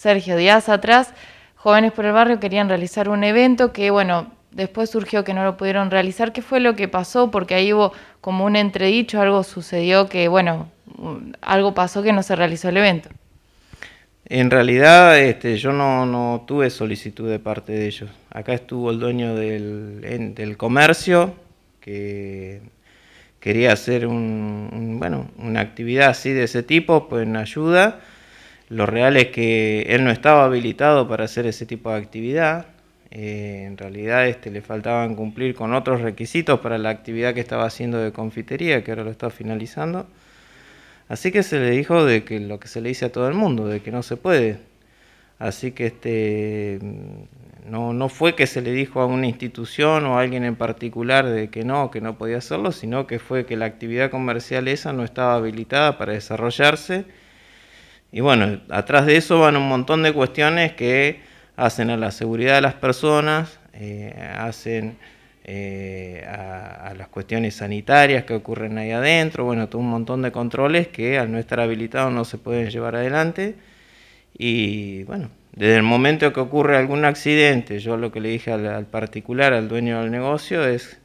Sergio Díaz atrás, Jóvenes por el Barrio querían realizar un evento que, bueno, después surgió que no lo pudieron realizar. ¿Qué fue lo que pasó? Porque ahí hubo como un entredicho, algo sucedió que, bueno, mm, algo pasó que no se realizó el evento. En realidad este, yo no, tuve solicitud de parte de ellos. Acá estuvo el dueño del, comercio que quería hacer bueno, una actividad así de ese tipo, pues en ayuda lo real es que él no estaba habilitado para hacer ese tipo de actividad. Eh, en realidad este, le faltaban cumplir con otros requisitos para la actividad que estaba haciendo de confitería, que ahora lo está finalizando. Así que se le dijo de que lo que se le dice a todo el mundo, de que no se puede. Así que este, no, no fue que se le dijo a una institución o a alguien en particular de que no, que no podía hacerlo, sino que fue que la actividad comercial esa no estaba habilitada para desarrollarse y bueno, atrás de eso van un montón de cuestiones que hacen a la seguridad de las personas, eh, hacen eh, a, las cuestiones sanitarias que ocurren ahí adentro, bueno, todo un montón de controles que al no estar habilitados no se pueden llevar adelante. Y bueno, desde el momento que ocurre algún accidente, yo lo que le dije al, al particular, al dueño del negocio, es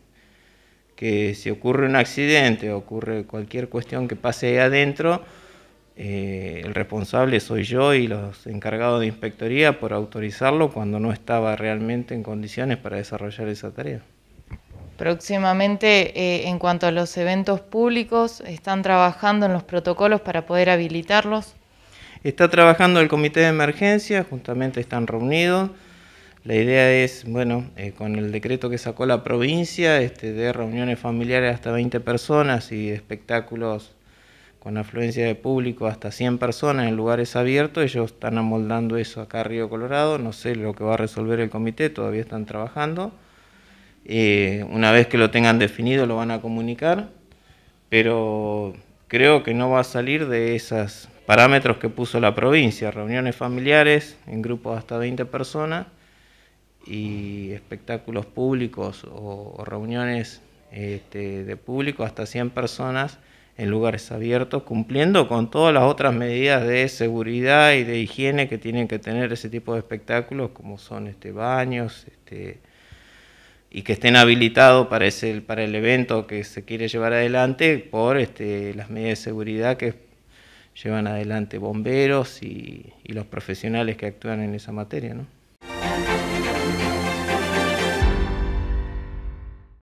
que si ocurre un accidente, ocurre cualquier cuestión que pase ahí adentro, eh, el responsable soy yo y los encargados de inspectoría por autorizarlo cuando no estaba realmente en condiciones para desarrollar esa tarea. Próximamente, eh, en cuanto a los eventos públicos, ¿están trabajando en los protocolos para poder habilitarlos? Está trabajando el comité de emergencia, justamente están reunidos. La idea es, bueno, eh, con el decreto que sacó la provincia, este, de reuniones familiares hasta 20 personas y espectáculos con afluencia de público hasta 100 personas en lugares abiertos. Ellos están amoldando eso acá en Río Colorado. No sé lo que va a resolver el comité, todavía están trabajando. Eh, una vez que lo tengan definido lo van a comunicar, pero creo que no va a salir de esos parámetros que puso la provincia, reuniones familiares en grupos hasta 20 personas y espectáculos públicos o, reuniones este, de público hasta 100 personas en lugares abiertos, cumpliendo con todas las otras medidas de seguridad y de higiene que tienen que tener ese tipo de espectáculos, como son este, baños este, y que estén habilitados para, ese, para el evento que se quiere llevar adelante por este, las medidas de seguridad que llevan adelante bomberos y, y los profesionales que actúan en esa materia. ¿no?